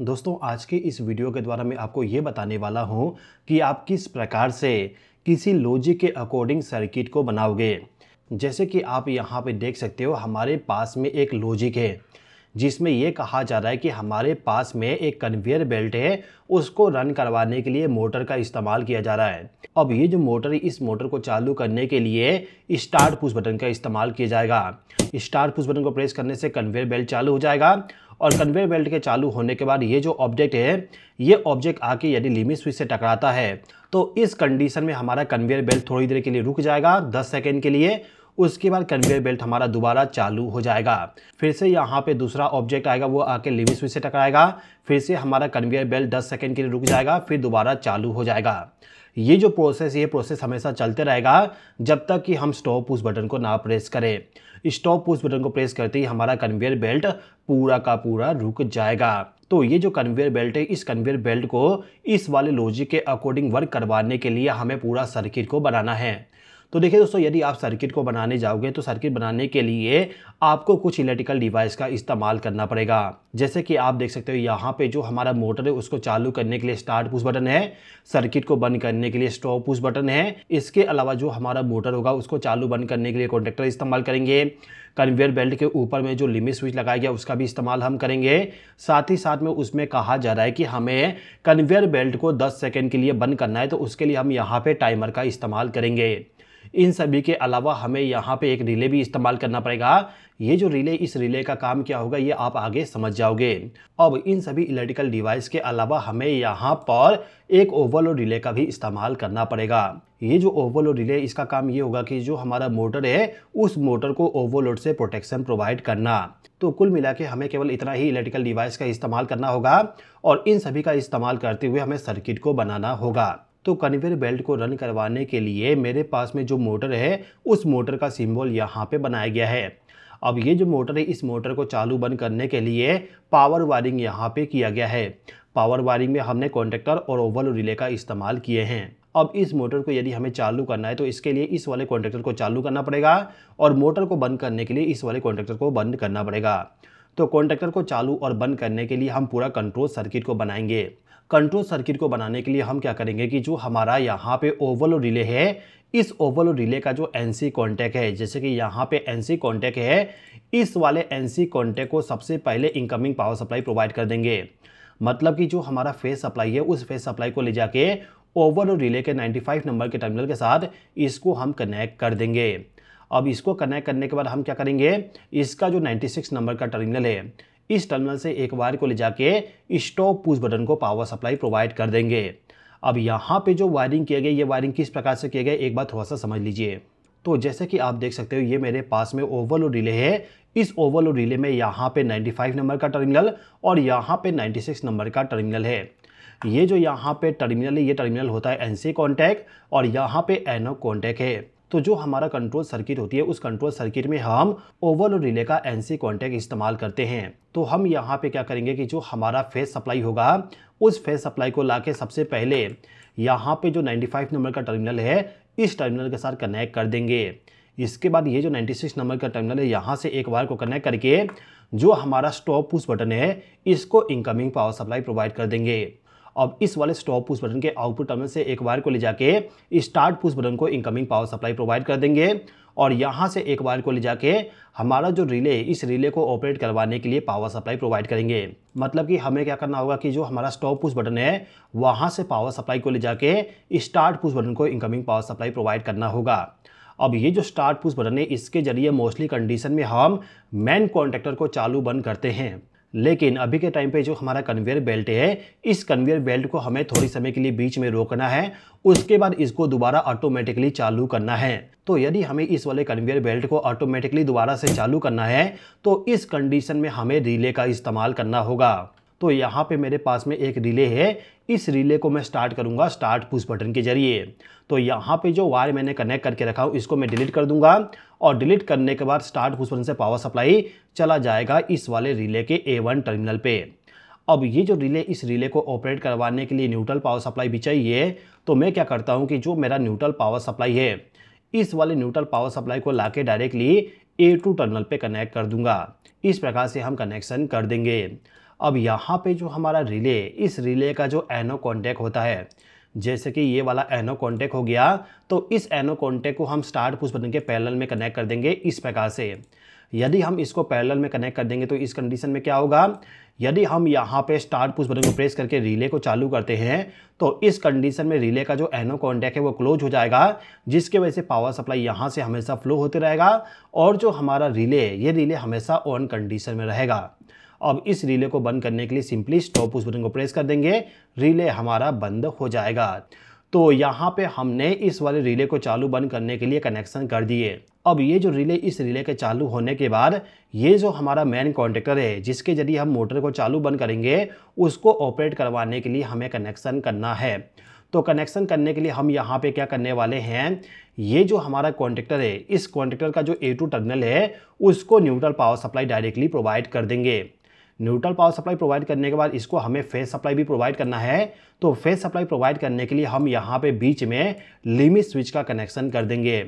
दोस्तों आज के इस वीडियो के द्वारा मैं आपको ये बताने वाला हूँ कि आप किस प्रकार से किसी लॉजिक के अकॉर्डिंग सर्किट को बनाओगे जैसे कि आप यहाँ पे देख सकते हो हमारे पास में एक लॉजिक है जिसमें यह कहा जा रहा है कि हमारे पास में एक कन्वेयर बेल्ट है उसको रन करवाने के लिए मोटर का इस्तेमाल किया जा रहा है अब ये जो मोटर इस मोटर को चालू करने के लिए स्टार्ट पुश बटन का इस्तेमाल किया जाएगा स्टार्ट पुश बटन को प्रेस करने से कन्वेयर बेल्ट चालू हो जाएगा और कन्वेयर बेल्ट के चालू होने के बाद ये जो ऑब्जेक्ट है ये ऑब्जेक्ट आके यदि लिमिट स्विच से टकराता है तो इस कंडीशन में हमारा कन्वेयर बेल्ट थोड़ी देर के लिए रुक जाएगा 10 सेकेंड के लिए उसके बाद कन्वेयर बेल्ट हमारा दोबारा चालू हो जाएगा फिर से यहाँ पे दूसरा ऑब्जेक्ट आएगा वो आके लिविस से टकराएगा फिर से हमारा कन्वेयर बेल्ट 10 सेकंड के लिए रुक जाएगा फिर दोबारा चालू हो जाएगा ये जो प्रोसेस ये प्रोसेस हमेशा चलते रहेगा जब तक कि हम स्टॉप पुश बटन को ना प्रेस करें स्टॉप पुश बटन को प्रेस करते ही हमारा कन्वेयर बेल्ट पूरा का पूरा रुक जाएगा तो ये जो कन्वेयर बेल्ट है इस कन्वेयर बेल्ट को इस वाले लॉजिक के अकॉर्डिंग वर्क करवाने के लिए हमें पूरा सर्किट को बनाना है तो देखिए दोस्तों यदि आप सर्किट को बनाने जाओगे तो सर्किट बनाने के लिए आपको कुछ इलेक्ट्रिकल डिवाइस का इस्तेमाल करना पड़ेगा जैसे कि आप देख सकते हो यहाँ पे जो हमारा मोटर है उसको चालू करने के लिए स्टार्ट पुश बटन है सर्किट को बंद करने के लिए स्टॉप पुश बटन है इसके अलावा जो हमारा मोटर होगा उसको चालू बंद करने के लिए कॉन्ट्रेक्टर इस्तेमाल करेंगे कन्वेयर बेल्ट के ऊपर में जो लिमिट स्विच लगाया गया उसका भी इस्तेमाल हम करेंगे साथ ही साथ में उसमें कहा जा रहा है कि हमें कन्वेयर बेल्ट को 10 सेकंड के लिए बंद करना है तो उसके लिए हम यहाँ पे टाइमर का इस्तेमाल करेंगे इन सभी के अलावा हमें यहाँ पे एक रिले भी इस्तेमाल करना पड़ेगा ये जो रिले इस रिले का काम क्या होगा ये आप आगे समझ जाओगे अब इन सभी इलेक्ट्रिकल डिवाइस के अलावा हमें यहाँ पर एक ओवरलोड रिले का भी इस्तेमाल करना पड़ेगा ये जो ओवरलोड रिले इसका काम ये होगा कि जो हमारा मोटर है उस मोटर को ओवरलोड से प्रोटेक्शन प्रोवाइड करना तो कुल मिला के हमें केवल इतना ही इलेक्ट्रिकल डिवाइस का इस्तेमाल करना होगा और इन सभी का इस्तेमाल करते हुए हमें सर्किट को बनाना होगा तो कन्वेयर बेल्ट को रन करवाने के लिए मेरे पास में जो मोटर है उस मोटर का सिम्बॉल यहाँ पे बनाया गया है अब ये जो मोटर है इस मोटर को चालू बंद करने के लिए पावर वायरिंग यहाँ पे किया गया है पावर वायरिंग में हमने कॉन्ट्रेक्टर और ओवल रिले का इस्तेमाल किए हैं अब इस मोटर को यदि हमें चालू करना है तो इसके लिए इस वाले कॉन्ट्रेक्टर को चालू करना पड़ेगा और मोटर को बंद करने के लिए इस वाले कॉन्ट्रेक्टर को बंद करना पड़ेगा तो कॉन्ट्रेक्टर को चालू और बंद करने के लिए हम पूरा कंट्रोल सर्किट को बनाएंगे कंट्रोल सर्किट को बनाने के लिए हम क्या करेंगे कि जो हमारा यहाँ पे ओवल रिले है इस ओवल रिले का जो एन सी कॉन्टैक्ट है जैसे कि यहाँ पे एन सी कॉन्टैक्ट है इस वाले एन सी को सबसे पहले इनकमिंग पावर सप्लाई प्रोवाइड कर देंगे मतलब कि जो हमारा फेस सप्लाई है उस फेस सप्लाई को ले जाके ओवर रिले के 95 नंबर के टर्मिनल के साथ इसको हम कनेक्ट कर देंगे अब इसको कनेक्ट करने के बाद हम क्या करेंगे इसका जो 96 नंबर का टर्मिनल है इस टर्मिनल से एक वायर को ले जाके स्टॉप पुश बटन को पावर सप्लाई प्रोवाइड कर देंगे अब यहाँ पे जो वायरिंग किया गया ये वायरिंग किस प्रकार से किया गया एक बार थोड़ा सा समझ लीजिए तो जैसे कि आप देख सकते हो ये मेरे पास में ओवरलोड रिले है इस ओवरलोड रिले में यहाँ पे 95 नंबर का टर्मिनल और यहाँ पे 96 नंबर का टर्मिनल है ये जो यहाँ पे टर्मिनल है ये टर्मिनल होता है एन सी कॉन्टैक्ट और यहाँ पे एनओ कॉन्टैक्ट है तो जो हमारा कंट्रोल सर्किट होती है उस कंट्रोल सर्किट में हम ओवल और रिले का एनसी कॉन्टैक्ट इस्तेमाल करते हैं तो हम यहाँ पे क्या करेंगे कि जो हमारा फेस सप्लाई होगा उस फेस सप्लाई को ला सबसे पहले यहाँ पे जो 95 नंबर का टर्मिनल है इस टर्मिनल के साथ कनेक्ट कर देंगे इसके बाद ये जो 96 नंबर का टर्मिनल है यहाँ से एक वायर को कनेक्ट करके जो हमारा स्टॉप पुश बटन है इसको इनकमिंग पावर सप्लाई प्रोवाइड कर देंगे अब इस वाले स्टॉप पुश बटन के आउटपुट टर्मिनल से एक वायर को ले जाके स्टार्ट पुश बटन को इनकमिंग पावर सप्लाई प्रोवाइड कर देंगे और यहाँ से एक वायर को ले जाके हमारा जो रिले इस रिले को ऑपरेट करवाने के लिए पावर सप्लाई प्रोवाइड करेंगे मतलब कि हमें क्या करना होगा कि जो हमारा स्टॉप पुश बटन है वहाँ से पावर सप्लाई को ले जाके स्टार्ट पुश बटन को इनकमिंग पावर सप्लाई प्रोवाइड करना होगा अब ये जो स्टार्ट पुश बटन है इसके जरिए मोस्टली कंडीशन में हम मेन कॉन्ट्रेक्टर को चालू बंद करते हैं लेकिन अभी के टाइम पे जो हमारा कन्वेयर बेल्ट है इस कन्वेयर बेल्ट को हमें थोड़ी समय के लिए बीच में रोकना है उसके बाद इसको दोबारा ऑटोमेटिकली चालू करना है तो यदि हमें इस वाले कन्वेयर बेल्ट को ऑटोमेटिकली दोबारा से चालू करना है तो इस कंडीशन में हमें रिले का इस्तेमाल करना होगा तो यहाँ पे मेरे पास में एक रिले है इस रिले को मैं स्टार्ट करूँगा स्टार्ट पुश बटन के जरिए तो यहाँ पे जो वायर मैंने कनेक्ट करके रखा हूँ इसको मैं डिलीट कर दूंगा और डिलीट करने के बाद स्टार्ट पुश बटन से पावर सप्लाई चला जाएगा इस वाले रिले के ए टर्मिनल पर अब ये जो रिले इस रिले को ऑपरेट करवाने के लिए न्यूट्रल पावर सप्लाई भी चाहिए तो मैं क्या करता हूँ कि जो मेरा न्यूट्रल पावर सप्लाई है इस वाले न्यूट्रल पावर सप्लाई को लाके डायरेक्टली ए टू टर्मिनल पे कनेक्ट कर दूंगा इस प्रकार से हम कनेक्शन कर देंगे अब यहाँ पे जो हमारा रिले इस रिले का जो एनो कॉन्टैक्ट होता है जैसे कि ये वाला एनो कॉन्टैक्ट हो गया तो इस एनो कॉन्टैक्ट को हम स्टार्ट पुश बटन के पैरेलल में कनेक्ट कर देंगे इस प्रकार से यदि हम इसको पैरेलल में कनेक्ट कर देंगे तो इस कंडीशन में क्या होगा यदि हम यहाँ पे स्टार्ट पुश बटन को प्रेस करके रिले को चालू करते हैं तो इस कंडीशन में रिले का जो एनो कॉन्टैक्ट है वो क्लोज हो जाएगा जिसके वजह से पावर सप्लाई यहाँ से हमेशा फ्लो होते रहेगा और जो हमारा रिले ये रिले हमेशा ऑन कंडीशन में रहेगा अब इस रिले को बंद करने के लिए सिंपली स्टॉप उस बटन को प्रेस कर देंगे रिले हमारा बंद हो जाएगा तो यहाँ पे हमने इस वाले रिले को चालू बंद करने के लिए कनेक्शन कर दिए अब ये जो रिले इस रिले के चालू होने के बाद ये जो हमारा मेन कॉन्टेक्टर है जिसके जरिए हम मोटर को चालू बंद करेंगे उसको ऑपरेट करवाने के लिए हमें कनेक्शन करना है तो कनेक्शन करने के लिए हम यहाँ पे क्या करने वाले हैं ये जो हमारा कॉन्टेक्टर है इस कॉन्टेक्टर का जो ए टू टर्मिनल है उसको neutral power supply directly provide कर देंगे न्यूट्रल पावर सप्लाई प्रोवाइड करने के बाद इसको हमें फ़ेस सप्लाई भी प्रोवाइड करना है तो फेस सप्लाई प्रोवाइड करने के लिए हम यहाँ पे बीच में लिमिट स्विच का कनेक्शन कर देंगे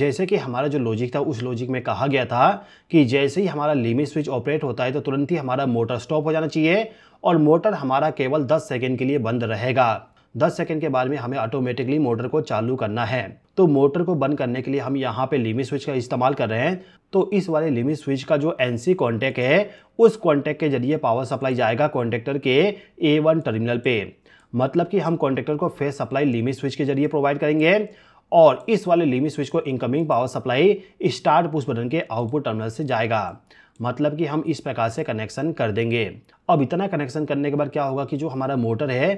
जैसे कि हमारा जो लॉजिक था उस लॉजिक में कहा गया था कि जैसे ही हमारा लिमिट स्विच ऑपरेट होता है तो तुरंत ही हमारा मोटर स्टॉप हो जाना चाहिए और मोटर हमारा केवल दस सेकेंड के लिए बंद रहेगा 10 सेकंड के बाद में हमें ऑटोमेटिकली मोटर को चालू करना है तो मोटर को बंद करने के लिए हम यहाँ पे लिमिट स्विच का इस्तेमाल कर रहे हैं तो इस वाले लिमिट स्विच का जो एन सी कॉन्टैक्ट है उस कॉन्टैक्ट के जरिए पावर सप्लाई जाएगा कॉन्ट्रेक्टर के ए वन टर्मिनल पे मतलब कि हम कॉन्ट्रेक्टर को फेस सप्लाई लिमिट स्विच के जरिए प्रोवाइड करेंगे और इस वाले लिमिट स्विच को incoming power supply start push button के आउटपुट टर्मिनल से जाएगा मतलब कि हम इस प्रकार से कनेक्शन कर देंगे अब इतना कनेक्शन करने के बाद क्या होगा कि जो हमारा मोटर है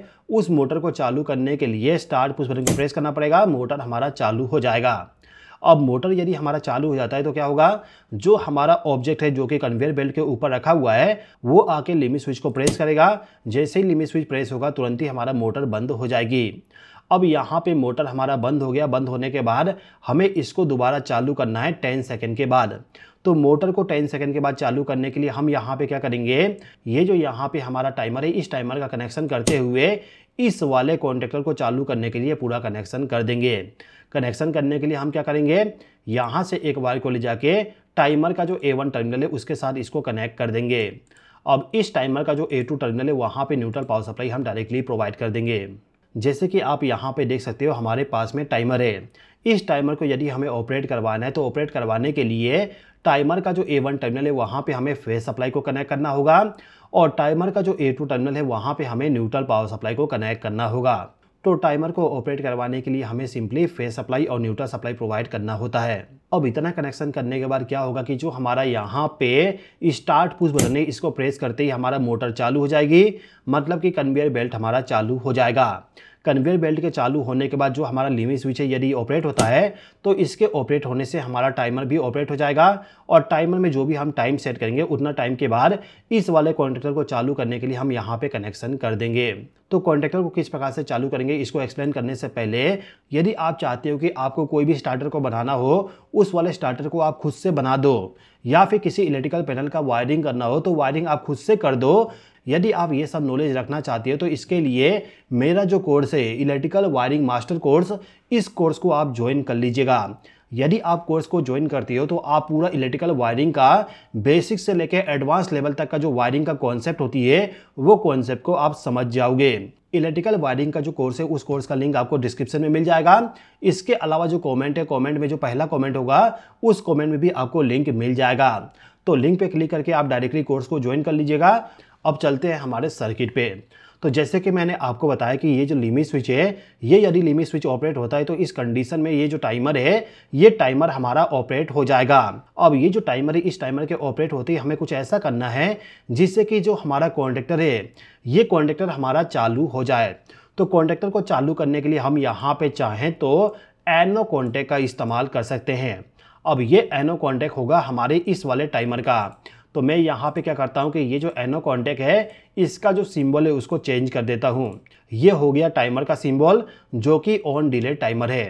उस मोटर को चालू करने के लिए स्टार्ट पुश बटन को प्रेस करना पड़ेगा मोटर हमारा चालू हो जाएगा अब मोटर यदि हमारा चालू हो जाता है तो क्या होगा जो हमारा ऑब्जेक्ट है जो कि कन्वेयर बेल्ट के ऊपर रखा हुआ है वो आके लिमिट स्विच को प्रेस करेगा जैसे ही लिमिट स्विच प्रेस होगा तुरंत ही हमारा मोटर बंद हो जाएगी अब यहाँ पे मोटर हमारा बंद हो गया बंद होने के बाद हमें इसको दोबारा चालू करना है टेन सेकेंड के बाद तो मोटर को टेन सेकेंड के बाद चालू करने के लिए हम यहाँ पे क्या करेंगे ये जो यहाँ पे हमारा टाइमर है इस टाइमर का कनेक्शन करते हुए इस वाले कॉन्ट्रेक्टर को चालू करने के लिए पूरा कनेक्शन कर देंगे कनेक्शन करने के लिए हम क्या करेंगे यहाँ से एक वायर को ले जाके टाइमर का जो ए वन टर्मिनल है उसके साथ इसको कनेक्ट कर देंगे अब इस टाइमर का जो ए टू टर्मिनल है वहाँ पे न्यूट्रल पावर सप्लाई हम डायरेक्टली प्रोवाइड कर देंगे जैसे कि आप यहाँ पे देख सकते हो हमारे पास में टाइमर है इस टाइमर को यदि हमें ऑपरेट करवाना है तो ऑपरेट करवाने के लिए टाइमर का जो ए वन टर्मिनल है वहाँ पे हमें फेस सप्लाई को कनेक्ट करना होगा और टाइमर का जो ए टू टर्मिनल है वहाँ पे हमें न्यूट्रल पावर सप्लाई को कनेक्ट करना होगा तो टाइमर को ऑपरेट करवाने के लिए हमें सिंपली फेस सप्लाई और न्यूट्रल सप्लाई प्रोवाइड करना होता है अब इतना कनेक्शन करने के बाद क्या होगा कि जो हमारा यहाँ पे स्टार्ट पुश बटन है इसको प्रेस करते ही हमारा मोटर चालू हो जाएगी मतलब कि कन्वेयर बेल्ट हमारा चालू हो जाएगा कन्वेयर बेल्ट के चालू होने के बाद जो हमारा लिमिट स्विच है यदि ऑपरेट होता है तो इसके ऑपरेट होने से हमारा टाइमर भी ऑपरेट हो जाएगा और टाइमर में जो भी हम टाइम सेट करेंगे उतना टाइम के बाद इस वाले कॉन्ट्रेक्टर को चालू करने के लिए हम यहाँ पर कनेक्शन कर देंगे तो कॉन्ट्रेक्टर को किस प्रकार से चालू करेंगे इसको एक्सप्लेन करने से पहले यदि आप चाहते हो कि आपको कोई भी स्टार्टर को बनाना हो उस वाले स्टार्टर को आप खुद से बना दो या फिर किसी इलेक्ट्रिकल पैनल का वायरिंग करना हो तो वायरिंग आप खुद से कर दो यदि आप ये सब नॉलेज रखना चाहते हो तो इसके लिए मेरा जो कोर्स है इलेक्ट्रिकल वायरिंग मास्टर कोर्स इस कोर्स को आप ज्वाइन कर लीजिएगा यदि आप कोर्स को ज्वाइन करती हो तो आप पूरा इलेक्ट्रिकल वायरिंग का बेसिक से लेकर एडवांस लेवल तक का जो वायरिंग का कॉन्सेप्ट होती है वो कॉन्सेप्ट को आप समझ जाओगे इलेक्ट्रिकल वायरिंग का जो कोर्स है उस कोर्स का लिंक आपको डिस्क्रिप्शन में मिल जाएगा इसके अलावा जो कमेंट है कमेंट में जो पहला कमेंट होगा उस कमेंट में भी आपको लिंक मिल जाएगा तो लिंक पे क्लिक करके आप डायरेक्टली कोर्स को ज्वाइन कर लीजिएगा अब चलते हैं हमारे सर्किट पे तो जैसे कि मैंने आपको बताया कि ये जो लिमिट स्विच है ये यदि लिमिट स्विच ऑपरेट होता है तो इस कंडीशन में ये जो टाइमर है ये टाइमर हमारा ऑपरेट हो जाएगा अब ये जो टाइमर है इस टाइमर के ऑपरेट होते ही हमें कुछ ऐसा करना है जिससे कि जो हमारा कॉन्ट्रेक्टर है ये कॉन्ट्रेक्टर हमारा चालू हो जाए तो कॉन्ट्रेक्टर को चालू करने के लिए हम यहाँ पर चाहें तो एनो कॉन्टेक्ट का इस्तेमाल कर सकते हैं अब ये एनो कॉन्टेक्ट होगा हमारे इस वाले टाइमर का तो मैं यहाँ पे क्या करता हूँ कि ये जो एनो कॉन्टैक्ट है इसका जो सिंबल है उसको चेंज कर देता हूँ ये हो गया टाइमर का सिंबल जो कि ऑन डिले टाइमर है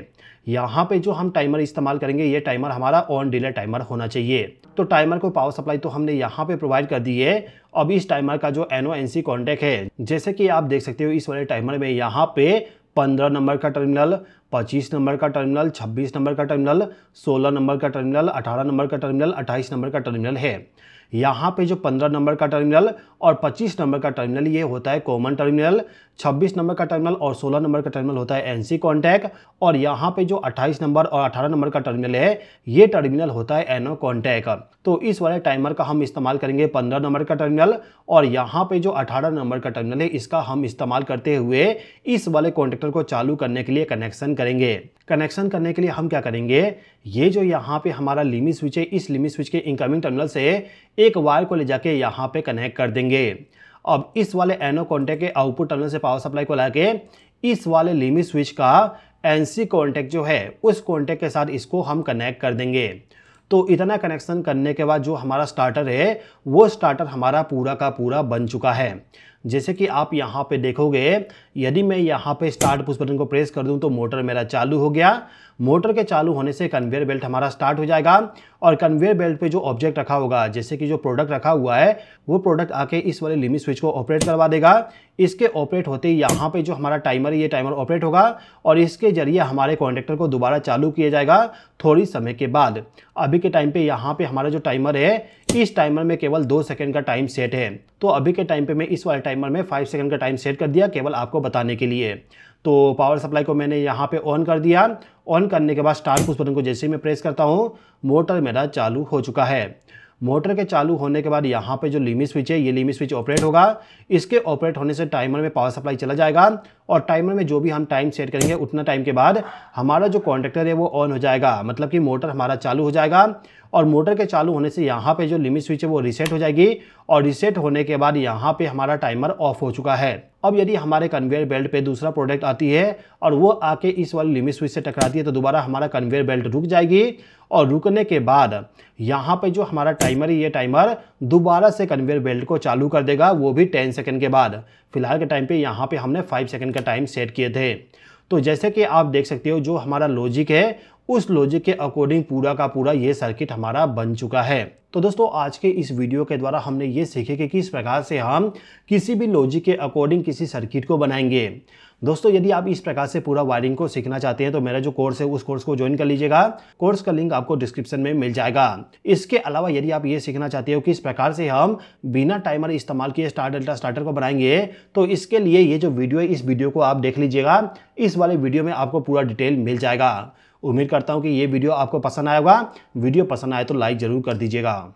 यहाँ पे जो हम टाइमर इस्तेमाल करेंगे ये टाइमर हमारा ऑन डिले टाइमर होना चाहिए तो टाइमर को पावर सप्लाई तो हमने यहाँ पे प्रोवाइड कर दी है अब इस टाइमर का जो एनओ एन सी है जैसे कि आप देख सकते हो इस वाले टाइमर में यहाँ पे पंद्रह नंबर का टर्मिनल पच्चीस नंबर का टर्मिनल छब्बीस नंबर का टर्मिनल सोलह नंबर का टर्मिनल अठारह नंबर का टर्मिनल अट्ठाईस नंबर का टर्मिनल है यहाँ पे जो पंद्रह नंबर का टर्मिनल और पच्चीस नंबर का टर्मिनल ये होता है कॉमन टर्मिनल छब्बीस नंबर का टर्मिनल और सोलह नंबर का टर्मिनल होता है एनसी कॉन्टैक्ट और यहाँ पे जो अट्ठाईस नंबर और अठारह नंबर का टर्मिनल है ये टर्मिनल होता है एनओ कॉन्टैक्ट तो इस वाले टाइमर का हम इस्तेमाल करेंगे पंद्रह नंबर का टर्मिनल और यहाँ पे जो अठारह नंबर का टर्मिनल है इसका हम इस्तेमाल करते हुए इस वाले कॉन्टेक्टर को चालू करने के लिए कनेक्शन कनेक्शन करेंगे कनेक्शन करने के लिए हम क्या करेंगे ये जो यहाँ पे हमारा लिमिट स्विच है इस लिमिट स्विच के इनकमिंग टर्मिनल से एक वायर को ले जाके यहाँ पे कनेक्ट कर देंगे अब इस वाले एनो कॉन्टैक्ट के आउटपुट टर्मिनल से पावर सप्लाई को ला इस वाले लिमिट स्विच का एनसी कॉन्टैक्ट जो है उस कॉन्टैक्ट के साथ इसको हम कनेक्ट कर देंगे तो इतना कनेक्शन करने के बाद जो हमारा स्टार्टर है वो स्टार्टर हमारा पूरा का पूरा बन चुका है जैसे कि आप यहाँ पे देखोगे यदि मैं यहाँ पे स्टार्ट पुश बटन को प्रेस कर दूँ तो मोटर मेरा चालू हो गया मोटर के चालू होने से कन्वेयर बेल्ट हमारा स्टार्ट हो जाएगा और कन्वेयर बेल्ट पे जो ऑब्जेक्ट रखा होगा जैसे कि जो प्रोडक्ट रखा हुआ है वो प्रोडक्ट आके इस वाले लिमिट स्विच को ऑपरेट करवा देगा इसके ऑपरेट होते ही यहाँ पे जो हमारा टाइमर ये टाइमर ऑपरेट होगा और इसके जरिए हमारे कॉन्ट्रेक्टर को दोबारा चालू किया जाएगा थोड़ी समय के बाद अभी के टाइम पर यहाँ पर हमारा जो टाइमर है इस टाइमर में केवल दो सेकंड का टाइम सेट है तो अभी के टाइम पे मैं इस वाले टाइमर में फाइव सेकंड का टाइम सेट कर दिया केवल आपको बताने के लिए तो पावर सप्लाई को मैंने यहाँ पे ऑन कर दिया ऑन करने के बाद स्टार्ट पुश बटन को जैसे ही मैं प्रेस करता हूँ मोटर मेरा चालू हो चुका है मोटर के चालू होने के बाद यहाँ पे जो लिमिट स्विच है ये लिमिट स्विच ऑपरेट होगा इसके ऑपरेट होने से टाइमर में पावर सप्लाई चला जाएगा और टाइमर में जो भी हम टाइम सेट करेंगे उतना टाइम के बाद हमारा जो कॉन्ट्रेक्टर है वो ऑन हो जाएगा मतलब कि मोटर हमारा चालू हो जाएगा और मोटर के चालू होने से यहाँ पर जो लिमिट स्विच है वो रिसेट हो जाएगी और रिसेट होने के बाद यहाँ पर हमारा टाइमर ऑफ हो चुका है अब यदि हमारे कन्वेयर बेल्ट पे दूसरा प्रोडक्ट आती है और वो आके इस वाली लिमिट स्विच से टकराती है तो दोबारा हमारा कन्वेयर बेल्ट रुक जाएगी और रुकने के बाद यहाँ पे जो हमारा टाइमर है ये टाइमर दोबारा से कन्वेयर बेल्ट को चालू कर देगा वो भी टेन सेकेंड के बाद फिलहाल के टाइम पर यहाँ पर हमने फाइव सेकेंड का टाइम सेट किए थे तो जैसे कि आप देख सकते हो जो हमारा लॉजिक है उस लॉजिक के अकॉर्डिंग पूरा का पूरा ये सर्किट हमारा बन चुका है तो दोस्तों आज के इस वीडियो के द्वारा हमने ये सीखे कि किस प्रकार से हम किसी भी लॉजिक के अकॉर्डिंग किसी सर्किट को बनाएंगे दोस्तों यदि आप इस प्रकार से पूरा वायरिंग को सीखना चाहते हैं तो मेरा जो कोर्स है उस कोर्स को ज्वाइन कर लीजिएगा कोर्स का लिंक आपको डिस्क्रिप्शन में मिल जाएगा इसके अलावा यदि आप ये सीखना चाहते हो कि इस प्रकार से हम बिना टाइमर इस्तेमाल किए स्टार डेल्टा स्टार्टर को बनाएंगे तो इसके लिए ये जो वीडियो है इस वीडियो को आप देख लीजिएगा इस वाले वीडियो में आपको पूरा डिटेल मिल जाएगा उम्मीद करता हूँ कि ये वीडियो आपको पसंद आएगा वीडियो पसंद आए तो लाइक ज़रूर कर दीजिएगा